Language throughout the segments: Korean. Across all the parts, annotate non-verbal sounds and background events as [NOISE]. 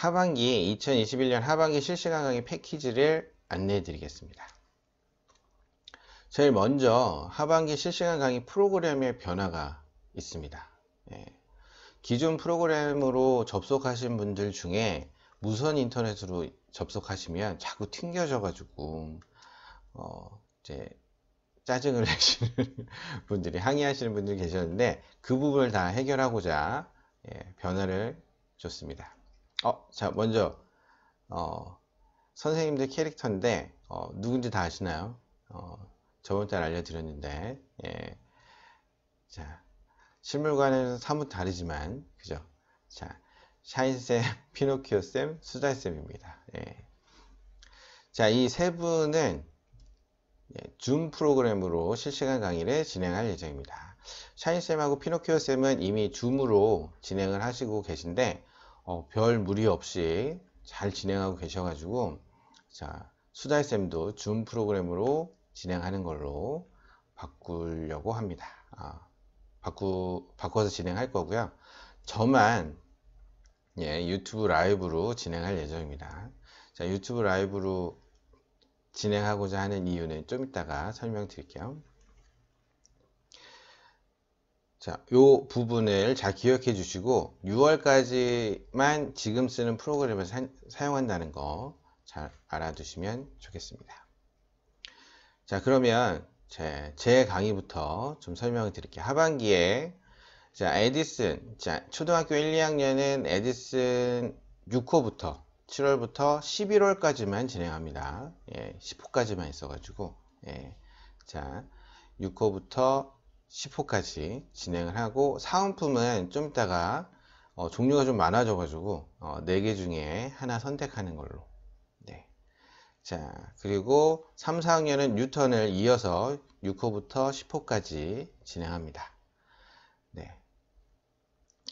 하반기 2021년 하반기 실시간 강의 패키지를 안내해 드리겠습니다. 제일 먼저 하반기 실시간 강의 프로그램의 변화가 있습니다. 예. 기존 프로그램으로 접속하신 분들 중에 무선 인터넷으로 접속하시면 자꾸 튕겨져 가지고 어 이제 짜증을 [LAUGHS] 내시는 분들이 항의하시는 분들이 계셨는데 그 부분을 다 해결하고자 예, 변화를 줬습니다. 어, 자, 먼저, 어, 선생님들 캐릭터인데, 어, 누군지 다 아시나요? 어, 저번 달 알려드렸는데, 예. 자, 실물과는 사뭇 다르지만, 그죠? 자, 샤인쌤, [LAUGHS] 피노키오쌤, 수다쌤입니다 예. 자, 이 세 분은, 예, 줌 프로그램으로 실시간 강의를 진행할 예정입니다. 샤인쌤하고 피노키오쌤은 이미 줌으로 진행을 하시고 계신데, 어, 별 무리 없이 잘 진행하고 계셔가지고 자 수달쌤도 줌 프로그램으로 진행하는 걸로 바꾸려고 합니다. 아, 바꾸, 바꿔서 진행할 거고요. 저만 예, 유튜브 라이브로 진행할 예정입니다. 자, 유튜브 라이브로 진행하고자 하는 이유는 좀 이따가 설명드릴게요. 자, 요 부분을 잘 기억해 주시고 6월까지만 지금 쓰는 프로그램을 사, 사용한다는 거 잘 알아두시면 좋겠습니다. 자, 그러면 제, 제 강의부터 좀 설명을 드릴게요. 하반기에 자, 에디슨. 자, 초등학교 1, 2학년은 에디슨 6호부터 7월부터 11월까지만 진행합니다. 예, 10호까지만 있어가지고. 예. 자, 6호부터 10호까지 진행을 하고 사은품은 좀 이따가 어, 종류가 좀 많아져 가지고 어, 4개 중에 하나 선택하는 걸로 네. 자 그리고 3, 4학년은 뉴턴을 이어서 6호부터 10호까지 진행합니다 네.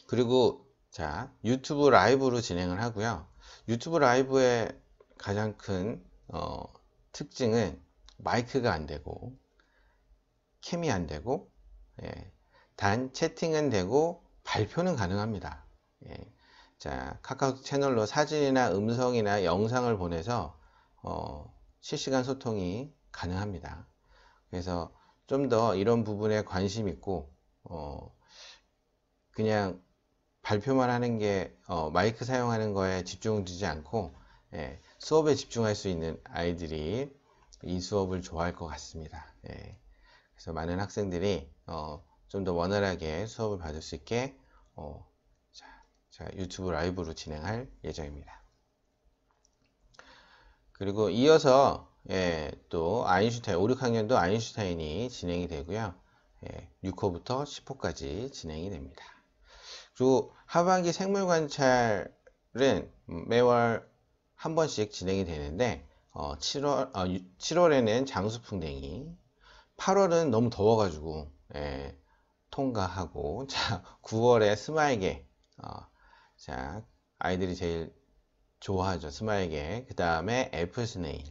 그리고 자 유튜브 라이브로 진행을 하고요 유튜브 라이브의 가장 큰 어, 특징은 마이크가 안 되고 캠이 안 되고 예. 단 채팅은 되고 발표는 가능합니다. 예. 자, 카카오톡 채널로 사진이나 음성이나 영상을 보내서 어, 실시간 소통이 가능합니다. 그래서 좀 더 이런 부분에 관심 있고 어, 그냥 발표만 하는 게 어, 마이크 사용하는 거에 집중되지 않고 예, 수업에 집중할 수 있는 아이들이 이 수업을 좋아할 것 같습니다. 예. 그래서 많은 학생들이 어, 좀 더 원활하게 수업을 받을 수 있게 어, 자, 자, 유튜브 라이브로 진행할 예정입니다. 그리고 이어서 예, 또 아인슈타인 5, 6학년도 아인슈타인이 진행이 되고요. 예, 6호부터 10호까지 진행이 됩니다. 그리고 하반기 생물 관찰은 매월 한 번씩 진행이 되는데 어, 7월, 어, 7월에는 장수풍뎅이 8월은 너무 더워가지고 예, 통과하고 [LAUGHS] 자 9월에 스마일게 어, 자 아이들이 제일 좋아하죠 스마일게 그 다음에 애플 스네일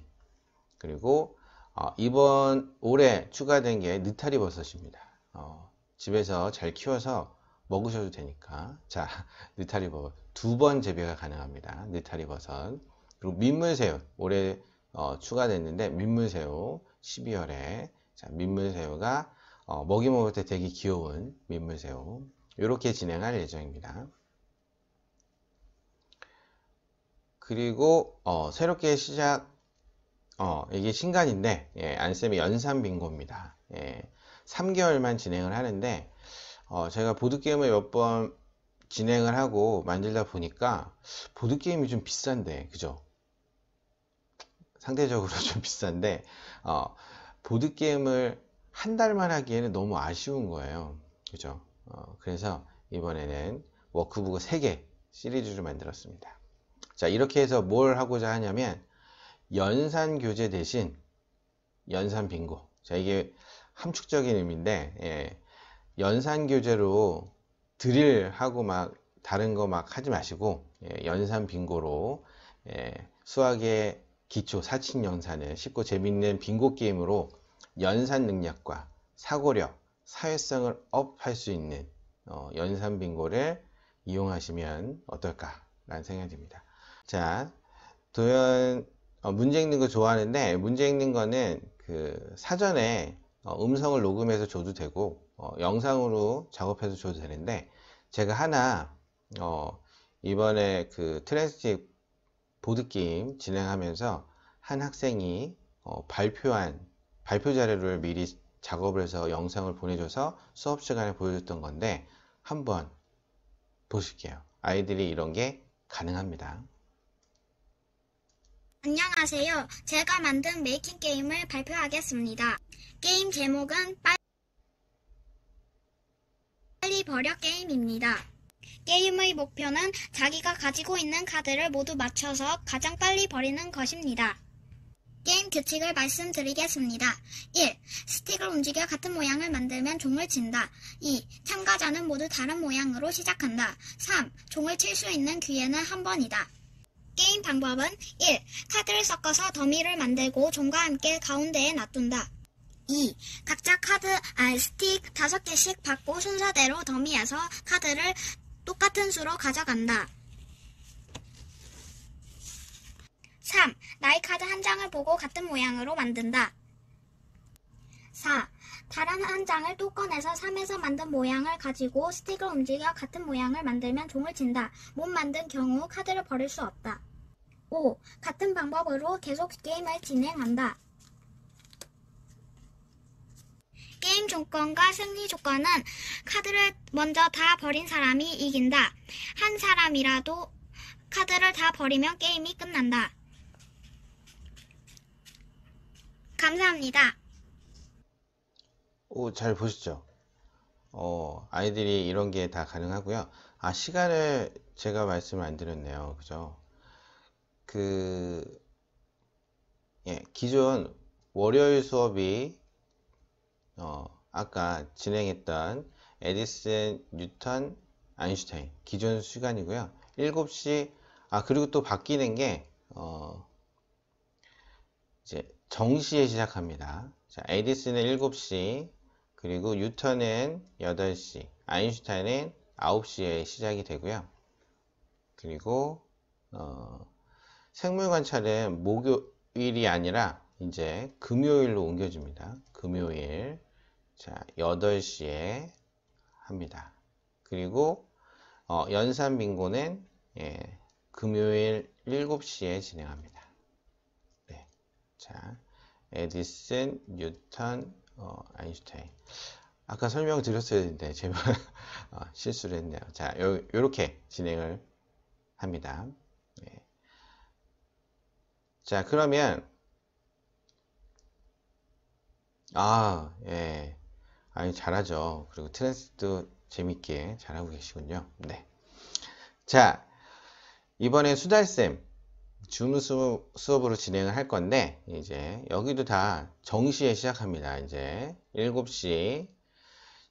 그리고 어, 이번 올해 추가된 게 느타리 버섯입니다 어, 집에서 잘 키워서 먹으셔도 되니까 자 [LAUGHS] 느타리 버섯 두 번 재배가 가능합니다 느타리 버섯 그리고 민물새우 올해 어, 추가됐는데 민물새우 12월에 자, 민물새우가 어, 먹이 먹을 때 되게 귀여운 민물새우 이렇게 진행할 예정입니다. 그리고 어, 새롭게 시작 어, 이게 신간인데 예, 안쌤의 연산 빙고입니다. 예, 3개월만 진행을 하는데 어, 제가 보드게임을 몇 번 진행을 하고 만들다 보니까 보드게임이 좀 비싼데 그죠? 상대적으로 [LAUGHS] 좀 비싼데 어, 보드게임을 한 달만 하기에는 너무 아쉬운 거예요. 그죠? 어, 그래서 이번에는 워크북을 3개 시리즈를 만들었습니다. 자, 이렇게 해서 뭘 하고자 하냐면, 연산 교재 대신 연산 빙고. 자, 이게 함축적인 의미인데, 예, 연산 교재로 드릴 하고 막 다른 거 막 하지 마시고, 예, 연산 빙고로 예, 수학의 기초 사칙 연산을 쉽고 재밌는 빙고 게임으로 연산 능력과 사고력, 사회성을 업할 수 있는 어, 연산 빙고를 이용하시면 어떨까라는 생각이 듭니다. 자, 도연 어, 문제 읽는 거 좋아하는데 문제 읽는 거는 그 사전에 어, 음성을 녹음해서 줘도 되고 어, 영상으로 작업해서 줘도 되는데 제가 하나 어, 이번에 그 트랜스직 보드 게임 진행하면서 한 학생이 어, 발표한 발표 자료를 미리 작업을 해서 영상을 보내줘서 수업 시간에 보여줬던 건데 한번 보실게요. 아이들이 이런 게 가능합니다. 안녕하세요. 제가 만든 메이킹 게임을 발표하겠습니다. 게임 제목은 빨리 버려 게임입니다. 게임의 목표는 자기가 가지고 있는 카드를 모두 맞춰서 가장 빨리 버리는 것입니다. 게임 규칙을 말씀드리겠습니다. 1. 스틱을 움직여 같은 모양을 만들면 종을 친다. 2. 참가자는 모두 다른 모양으로 시작한다. 3. 종을 칠 수 있는 기회는 한 번이다. 게임 방법은 1. 카드를 섞어서 더미를 만들고 종과 함께 가운데에 놔둔다. 2. 각자 카드, 아, 스틱 5개씩 받고 순서대로 더미에서 카드를 똑같은 수로 가져간다. 3. 나이 카드 한 장을 보고 같은 모양으로 만든다. 4. 다른 한 장을 또 꺼내서 3에서 만든 모양을 가지고 스틱을 움직여 같은 모양을 만들면 종을 친다. 못 만든 경우 카드를 버릴 수 없다. 5. 같은 방법으로 계속 게임을 진행한다. 게임 조건과 승리 조건은 카드를 먼저 다 버린 사람이 이긴다. 한 사람이라도 카드를 다 버리면 게임이 끝난다. 감사합니다. 오, 잘보시죠 어, 아이들이 이런 게 다 가능하고요. 아, 시간을 제가 말씀을 안 드렸네요. 그죠? 그, 예, 기존 월요일 수업이, 어, 아까 진행했던 에디슨, 뉴턴, 아인슈타인. 기존 시간이고요. 7시, 아, 그리고 또 바뀌는 게, 어, 이제 정시에 시작합니다. 자, 에디슨은 7시, 그리고 뉴턴은 8시, 아인슈타인은 9시에 시작이 되고요. 그리고 어, 생물 관찰은 목요일이 아니라 이제 금요일로 옮겨집니다. 금요일 자 8시에 합니다. 그리고 어, 연산 빙고는 예, 금요일 7시에 진행합니다. 자, 에디슨, 뉴턴, 어, 아인슈타인. 아까 설명 드렸어야 했는데 [LAUGHS] 제가 어, 실수를 했네요. 자, 요, 요렇게 진행을 합니다. 네. 자, 그러면 아, 예. 아니 잘하죠. 그리고 트랜스도 재밌게 잘하고 계시군요. 네. 자, 이번에 수달쌤 줌 수업, 수업으로 진행을 할 건데 이제 여기도 다 정시에 시작합니다. 이제 7시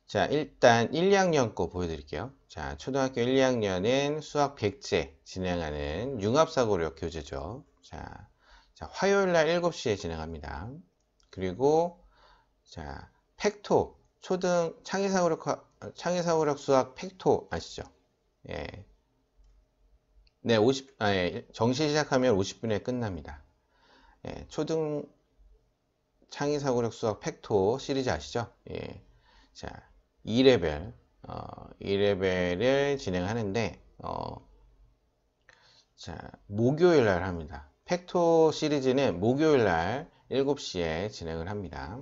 자 일단 1, 2학년 거 보여드릴게요. 자 초등학교 1, 2학년은 수학 100제 진행하는 융합사고력 교재죠. 자, 자 화요일날 7시에 진행합니다. 그리고 자 팩토 초등 창의사고력 창의사고력 수학 팩토 아시죠? 예, 네, 50, 아, 예, 정시 시작하면 50분에 끝납니다. 예, 초등 창의 사고력 수학 팩토 시리즈 아시죠? 예. 자, 2레벨, 어, 2레벨을 진행하는데, 어, 자, 목요일 날 합니다. 팩토 시리즈는 목요일 날 7시에 진행을 합니다.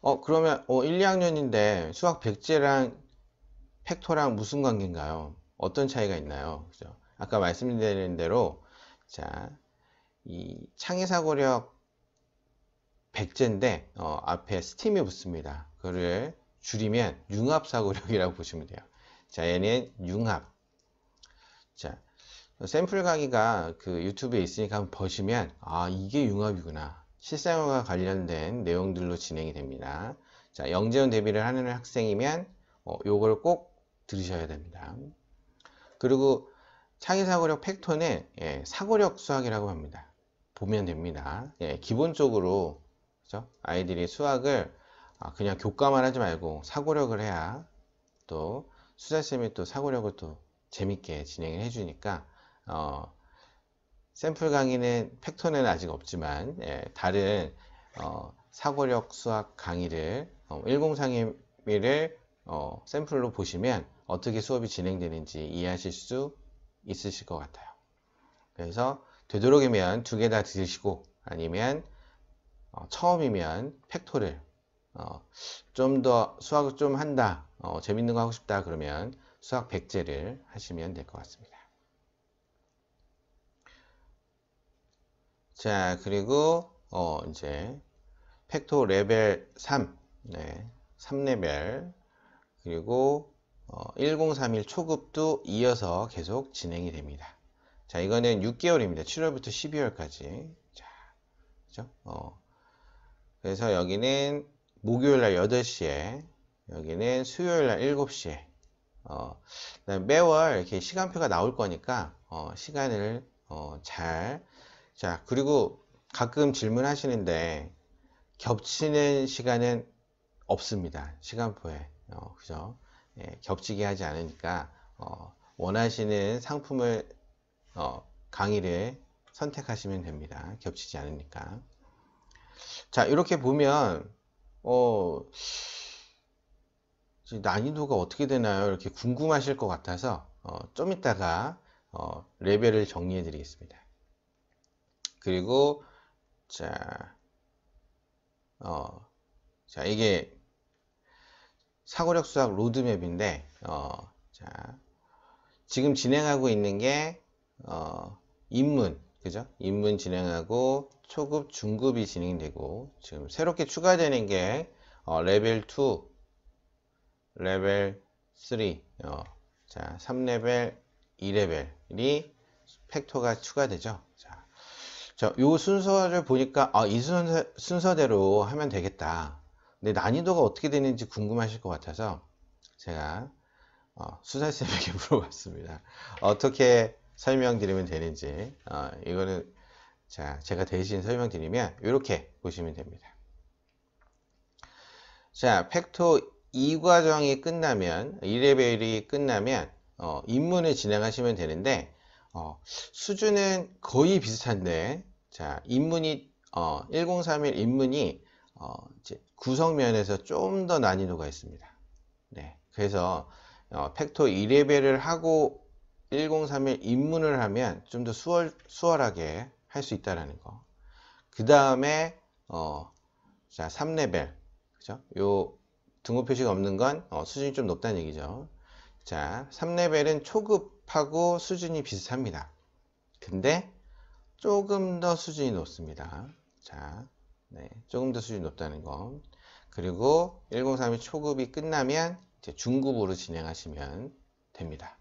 어, 그러면, 어, 1, 2학년인데 수학 백제랑 팩토랑 무슨 관계인가요? 어떤 차이가 있나요? 그죠? 아까 말씀드린 대로 자, 이 창의 사고력 100제인데 어, 앞에 스팀이 붙습니다. 그를 줄이면 융합 사고력이라고 보시면 돼요. 자, 얘는 융합. 자, 샘플 강의가 그 유튜브에 있으니까 한번 보시면 아, 이게 융합이구나. 실생활과 관련된 내용들로 진행이 됩니다. 자, 영재원 대비를 하는 학생이면 어, 요걸 꼭 들으셔야 됩니다. 그리고 창의사고력 팩톤에 예, 사고력 수학이라고 합니다. 보면 됩니다. 예, 기본적으로 그렇죠? 아이들이 수학을 아, 그냥 교과만 하지 말고 사고력을 해야 또 수자쌤이 또 사고력을 또 재밌게 진행을 해주니까 어, 샘플 강의는 팩톤에는 아직 없지만 예, 다른 어, 사고력 수학 강의를 어, 1031을 어, 샘플로 보시면 어떻게 수업이 진행되는지 이해하실 수 있으실 것 같아요. 그래서 되도록이면 두 개다 들으시고 아니면 어, 처음이면 팩토를 어, 좀 더 수학을 좀 한다 어, 재밌는 거 하고 싶다 그러면 수학 백제를 하시면 될 것 같습니다. 자 그리고 어, 이제 팩토 레벨 3 네, 3레벨 그리고 1031 어, 초급도 이어서 계속 진행이 됩니다. 자, 이거는 6개월입니다. 7월부터 12월까지. 자, 그죠? 어. 그래서 여기는 목요일 날 8시에, 여기는 수요일 날 7시에, 어, 매월 이렇게 시간표가 나올 거니까, 어, 시간을, 어, 잘. 자, 그리고 가끔 질문하시는데, 겹치는 시간은 없습니다. 시간표에. 어, 그죠? 예, 겹치게 하지 않으니까 어, 원하시는 상품을 어, 강의를 선택하시면 됩니다. 겹치지 않으니까. 자 이렇게 보면 어, 난이도가 어떻게 되나요? 이렇게 궁금하실 것 같아서 어, 좀 이따가 어, 레벨을 정리해 드리겠습니다. 그리고 자, 어, 자 이게 사고력 수학 로드맵인데 어, 자, 지금 진행하고 있는 게 어, 인문 그죠? 인문 진행하고 초급 중급이 진행되고 지금 새롭게 추가되는 게 어, 레벨 2 레벨 3 어, 자 3레벨 2레벨이 팩터가 추가되죠 자, 자, 요 순서를 보니까 아, 이 순서, 순서대로 하면 되겠다 근데 난이도가 어떻게 되는지 궁금하실 것 같아서 제가 어, 수사쌤에게 [LAUGHS] 물어봤습니다. 어떻게 설명드리면 되는지 어, 이거는 자 제가 대신 설명드리면 이렇게 보시면 됩니다. 자 팩토 2과정이 끝나면 2레벨이 끝나면 어, 입문을 진행하시면 되는데 어, 수준은 거의 비슷한데 자 입문이 어, 1031 입문이 어, 구성면에서 좀 더 난이도가 있습니다. 네, 그래서 어, 팩토 2레벨을 하고 1031 입문을 하면 좀 더 수월, 수월하게 할 수 있다라는 거. 그 다음에 어, 자 3레벨, 그죠? 요 등급 표시가 없는 건 어, 수준이 좀 높다는 얘기죠. 자 3레벨은 초급하고 수준이 비슷합니다. 근데 조금 더 수준이 높습니다. 자 네, 조금 더 수준이 높다는 거. 그리고 1032 초급이 끝나면 이제 중급으로 진행하시면 됩니다.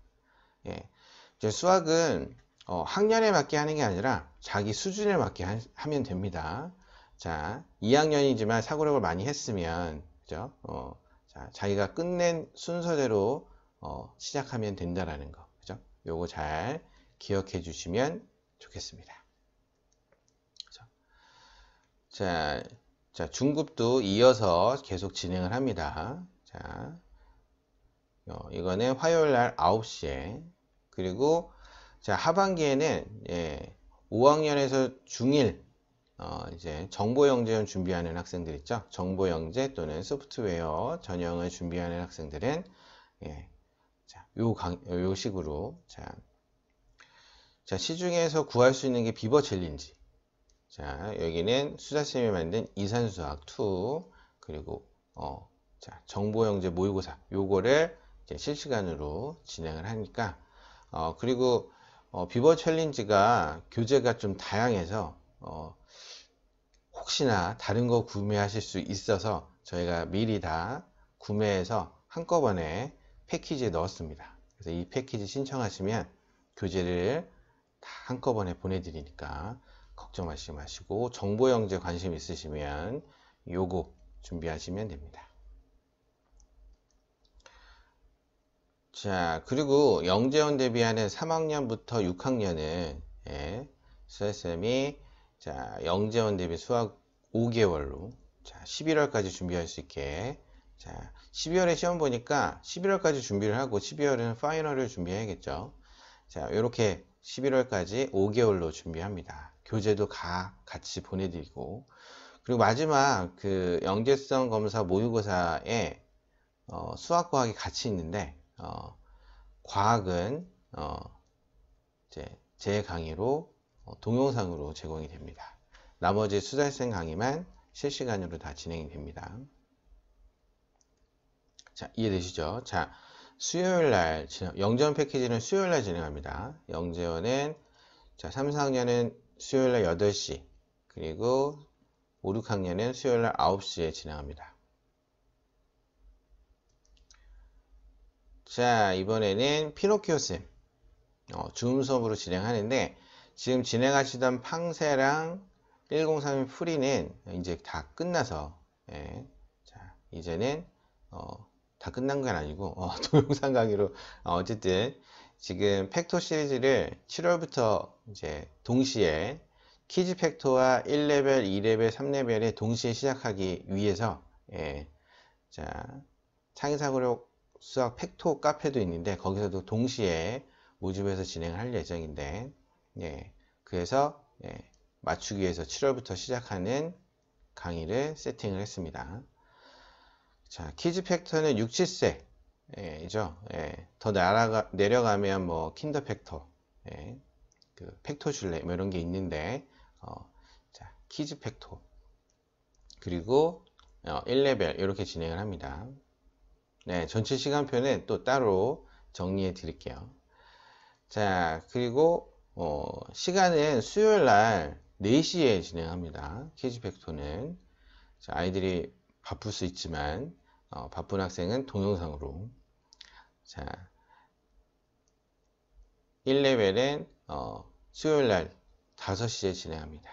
예. 이제 수학은 어, 학년에 맞게 하는 게 아니라 자기 수준에 맞게 하, 면 됩니다. 자, 2학년이지만 사고력을 많이 했으면 그죠? 어, 자, 기가 끝낸 순서대로 어, 시작하면 된다라는 거. 그죠? 요거 잘 기억해 주시면 좋겠습니다. 자, 자 중급도 이어서 계속 진행을 합니다. 자, 어, 이거는 화요일 날 9시에 그리고 자 하반기에는 예, 5학년에서 중1 어, 이제 정보영재원 준비하는 학생들 있죠. 정보영재 또는 소프트웨어 전형을 준비하는 학생들은 예, 자, 요, 강, 요 식으로 자, 자 시중에서 구할 수 있는 게 비버 챌린지 자, 여기는 수자쌤이 만든 이산수학 2 그리고 어, 자, 정보형제 모의고사 요거를 실시간으로 진행을 하니까 어, 그리고 어, 비버 챌린지가 교재가 좀 다양해서 어, 혹시나 다른 거 구매하실 수 있어서 저희가 미리 다 구매해서 한꺼번에 패키지에 넣었습니다. 그래서 이 패키지 신청하시면 교재를 다 한꺼번에 보내드리니까 걱정하시지 마시고 정보 영재 관심 있으시면 요거 준비하시면 됩니다. 자 그리고 영재원 대비하는 3학년부터 6학년은 예, 수혜쌤이 자 영재원 대비 수학 5개월로 자 11월까지 준비할 수 있게 자 12월에 시험 보니까 11월까지 준비를 하고 12월에는 파이널을 준비해야겠죠 자 이렇게 11월까지 5개월로 준비합니다 교재도 가 같이 보내드리고 그리고 마지막 그 연계성 검사 모의고사에 어, 수학과학이 같이 있는데 어, 과학은 어, 이제 제 강의로 어, 동영상으로 제공이 됩니다. 나머지 수달생 강의만 실시간으로 다 진행이 됩니다. 자 이해되시죠? 자 수요일 날 영재원 패키지는 수요일 날 진행합니다. 영재원은 자 3, 4학년은 수요일날 8시 그리고 5, 6학년은 수요일날 9시에 진행합니다. 자 이번에는 피노키오 쌤 어, 줌 수업으로 진행하는데 지금 진행하시던 팡세랑 1031 프리는 이제 다 끝나서 예. 자, 이제는 어, 다 끝난 건 아니고 어, [LAUGHS] 동영상 강의로 어, 어쨌든 지금 팩토 시리즈를 7월부터 이제 동시에 키즈 팩토와 1레벨, 2레벨, 3레벨에 동시에 시작하기 위해서 예, 자 창의사고력 수학 팩토 카페도 있는데 거기서도 동시에 모집해서 진행을 할 예정인데 예, 그래서 예, 맞추기 위해서 7월부터 시작하는 강의를 세팅을 했습니다. 자, 키즈 팩터는 6, 7세 예, 이죠? 예, 더 날아가, 내려가면 뭐 킨더 팩터, 예, 그 팩토 줄레 뭐 이런 게 있는데 어, 자, 키즈 팩토 그리고 어, 1레벨 이렇게 진행을 합니다. 네, 전체 시간표는 또 따로 정리해 드릴게요. 자, 그리고 어, 시간은 수요일 날 4시에 진행합니다. 키즈 팩토는 아이들이 바쁠 수 있지만 어, 바쁜 학생은 동영상으로 자 1레벨은 어, 수요일날 5시에 진행합니다.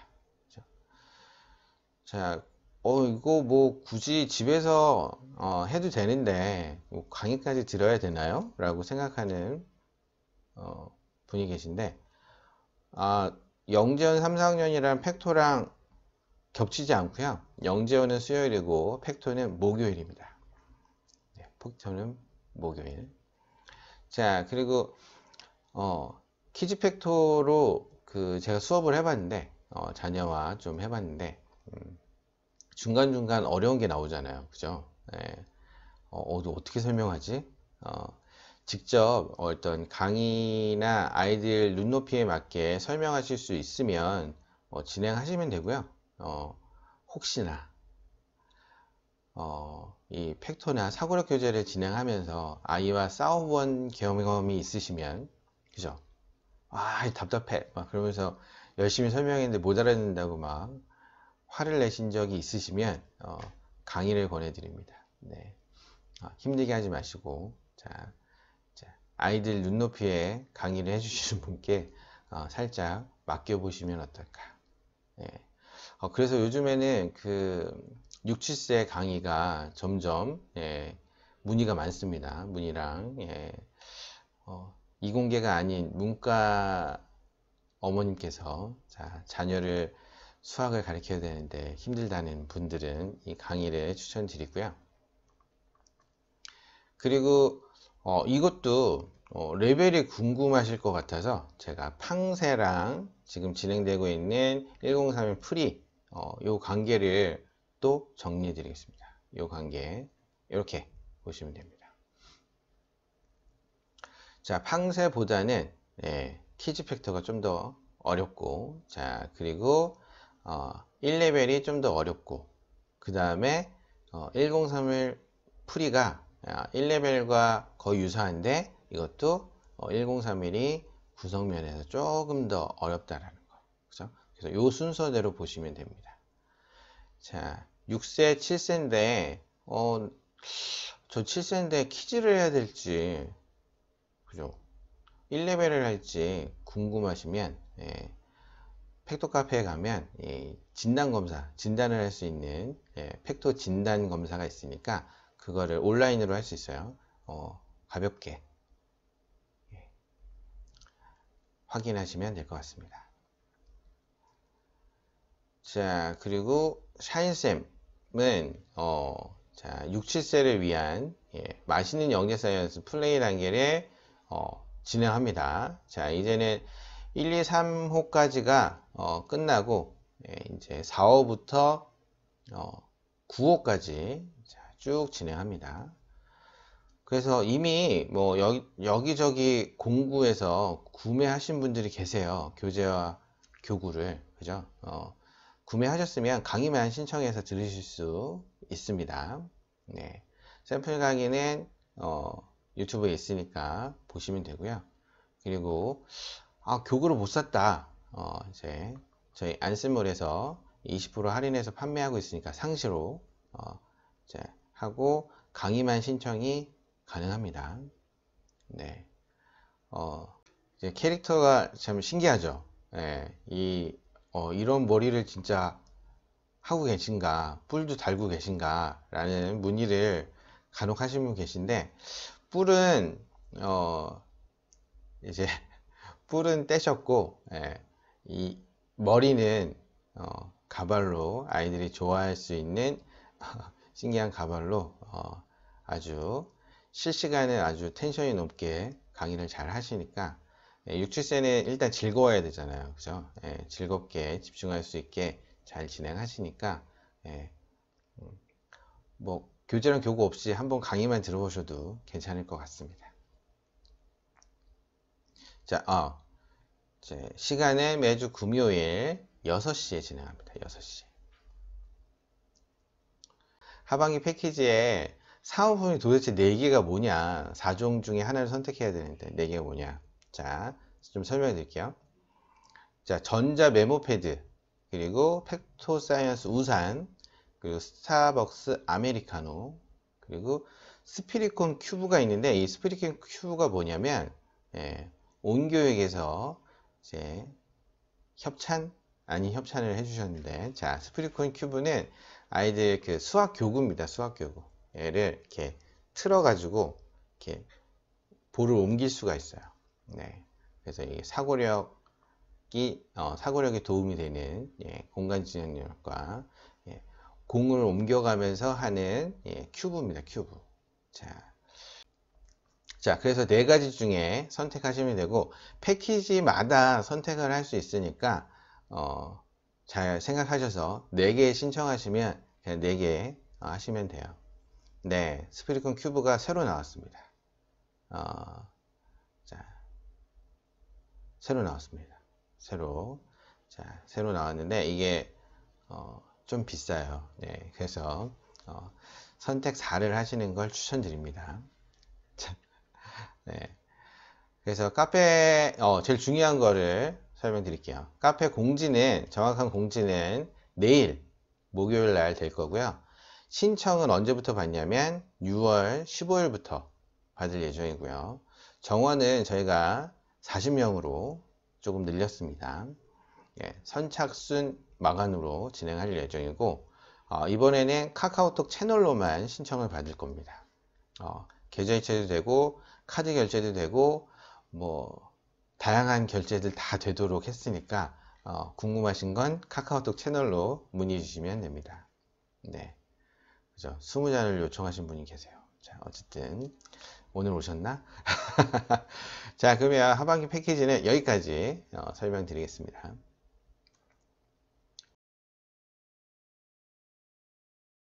자, 어, 이거 뭐 굳이 집에서 어, 해도 되는데 뭐 강의까지 들어야 되나요? 라고 생각하는 어, 분이 계신데 아, 영재원 3, 4학년이랑 팩토랑 겹치지 않고요. 영재원은 수요일이고 팩토는 목요일입니다. 폭터는 목요일. 자, 그리고 어, 키즈 팩토로 그 제가 수업을 해봤는데 어, 자녀와 좀 해봤는데 음, 중간 중간 어려운 게 나오잖아요, 그죠? 네. 어, 어 어떻게 설명하지? 어, 직접 어떤 강의나 아이들 눈높이에 맞게 설명하실 수 있으면 어, 진행하시면 되고요. 어, 혹시나 어, 이 팩토나 사고력 교제를 진행하면서 아이와 싸워본 경험이 있으시면 그죠? 아 답답해 막 그러면서 열심히 설명했는데 못 알아듣는다고 막 화를 내신 적이 있으시면 어, 강의를 권해드립니다. 네. 어, 힘들게 하지 마시고 자, 자, 아이들 눈높이에 강의를 해주시는 분께 어, 살짝 맡겨보시면 어떨까. 네. 그래서 요즘에는 그 6, 7세 강의가 점점 예, 문의가 많습니다. 문의랑 예, 어, 이공계가 아닌 문과 어머님께서 자, 자녀를 수학을 가르쳐야 되는데 힘들다는 분들은 이 강의를 추천드리고요. 그리고 어, 이것도 어, 레벨이 궁금하실 것 같아서 제가 팡세랑 지금 진행되고 있는 1031 프리 어, 요 관계를 또 정리해 드리겠습니다. 이 관계 이렇게 보시면 됩니다. 자, 팡세보다는 예, 키즈 팩터가 좀 더 어렵고 자 그리고 어, 1레벨이 좀 더 어렵고 그 다음에 어, 1031 프리가 1레벨과 거의 유사한데 이것도 어, 1031이 구성면에서 조금 더 어렵다라는 거. 그죠? 그래서 요 순서대로 보시면 됩니다. 자, 6세, 7세인데, 어, 저 7세인데 키즈를 해야 될지, 그죠? 1레벨을 할지 궁금하시면, 예, 팩토 카페에 가면, 예, 진단 검사, 진단을 할 수 있는, 예, 팩토 진단 검사가 있으니까, 그거를 온라인으로 할 수 있어요. 어, 가볍게. 예. 확인하시면 될 것 같습니다. 자, 그리고 샤인쌤, 은 어, 자, 6, 7세를 위한 예, 맛있는 연계사이언스 플레이 단계를 어, 진행합니다. 자, 이제는 1, 2, 3호까지가 어, 끝나고 예, 이제 4호부터 어, 9호까지 자, 쭉 진행합니다. 그래서 이미 뭐 여기, 저기 공구에서 구매하신 분들이 계세요. 교재와 교구를. 그죠? 어, 구매하셨으면 강의만 신청해서 들으실 수 있습니다. 네. 샘플 강의는 어, 유튜브에 있으니까 보시면 되고요. 그리고 아, 교구를 못 샀다. 어, 이제 저희 안쓴몰에서 20% 할인해서 판매하고 있으니까 상시로 어, 이제 하고 강의만 신청이 가능합니다. 네. 어, 이제 캐릭터가 참 신기하죠. 네, 이 어, 이런 머리를 진짜 하고 계신가, 뿔도 달고 계신가, 라는 문의를 간혹 하시는 분 계신데, 뿔은, 어, 이제, [LAUGHS] 뿔은 떼셨고, 예, 이 머리는, 어, 가발로 아이들이 좋아할 수 있는 [LAUGHS] 신기한 가발로, 어, 아주 실시간에 아주 텐션이 높게 강의를 잘 하시니까, 6, 예, 7세는 일단 즐거워야 되잖아요. 그죠? 예, 즐겁게 집중할 수 있게 잘 진행하시니까, 예, 음, 뭐, 교재랑 교구 없이 한번 강의만 들어보셔도 괜찮을 것 같습니다. 자, 어, 이제 시간은 매주 금요일 6시에 진행합니다. 6시. 하반기 패키지에 사은품이 도대체 4개가 뭐냐, 4종 중에 하나를 선택해야 되는데, 4개가 뭐냐. 자, 좀 설명해 드릴게요. 자, 전자 메모패드, 그리고 팩토 사이언스 우산, 그리고 스타벅스 아메리카노, 그리고 스피리콘 큐브가 있는데 이 스피리콘 큐브가 뭐냐면 예, 온교육에서 이제 협찬 아니 협찬을 해주셨는데 자 스피리콘 큐브는 아이들 그 수학 교구입니다 수학 교구 얘를 이렇게 틀어 가지고 이렇게 볼을 옮길 수가 있어요 네. 그래서 이 사고력이 어, 사고력에 도움이 되는 예, 공간 지연력과 예, 공을 옮겨가면서 하는 예, 큐브입니다. 큐브. 자. 자, 그래서 네 가지 중에 선택하시면 되고 패키지마다 선택을 할 수 있으니까 어, 잘 생각하셔서 4개 신청하시면 그냥 4개 어, 하시면 돼요. 네, 스피리콘 큐브가 새로 나왔습니다. 어, 새로 나왔습니다. 새로 자 새로 나왔는데 이게 어, 좀 비싸요. 네, 그래서 어, 선택 4를 하시는 걸 추천드립니다. [LAUGHS] 자, 네. 그래서 카페 어, 제일 중요한 거를 설명드릴게요. 카페 공지는 정확한 공지는 내일 목요일 날 될 거고요. 신청은 언제부터 받냐면 6월 15일부터 받을 예정이고요. 정원은 저희가 40명으로 조금 늘렸습니다. 예, 선착순 마감으로 진행할 예정이고 어, 이번에는 카카오톡 채널로만 신청을 받을 겁니다. 어, 계좌이체도 되고 카드 결제도 되고 뭐 다양한 결제들 다 되도록 했으니까 어, 궁금하신 건 카카오톡 채널로 문의 주시면 됩니다. 네. 그죠. 20잔을 요청하신 분이 계세요. 자, 어쨌든 오늘 오셨나? [LAUGHS] 자 그러면 하반기 패키지는 여기까지 어, 설명드리겠습니다.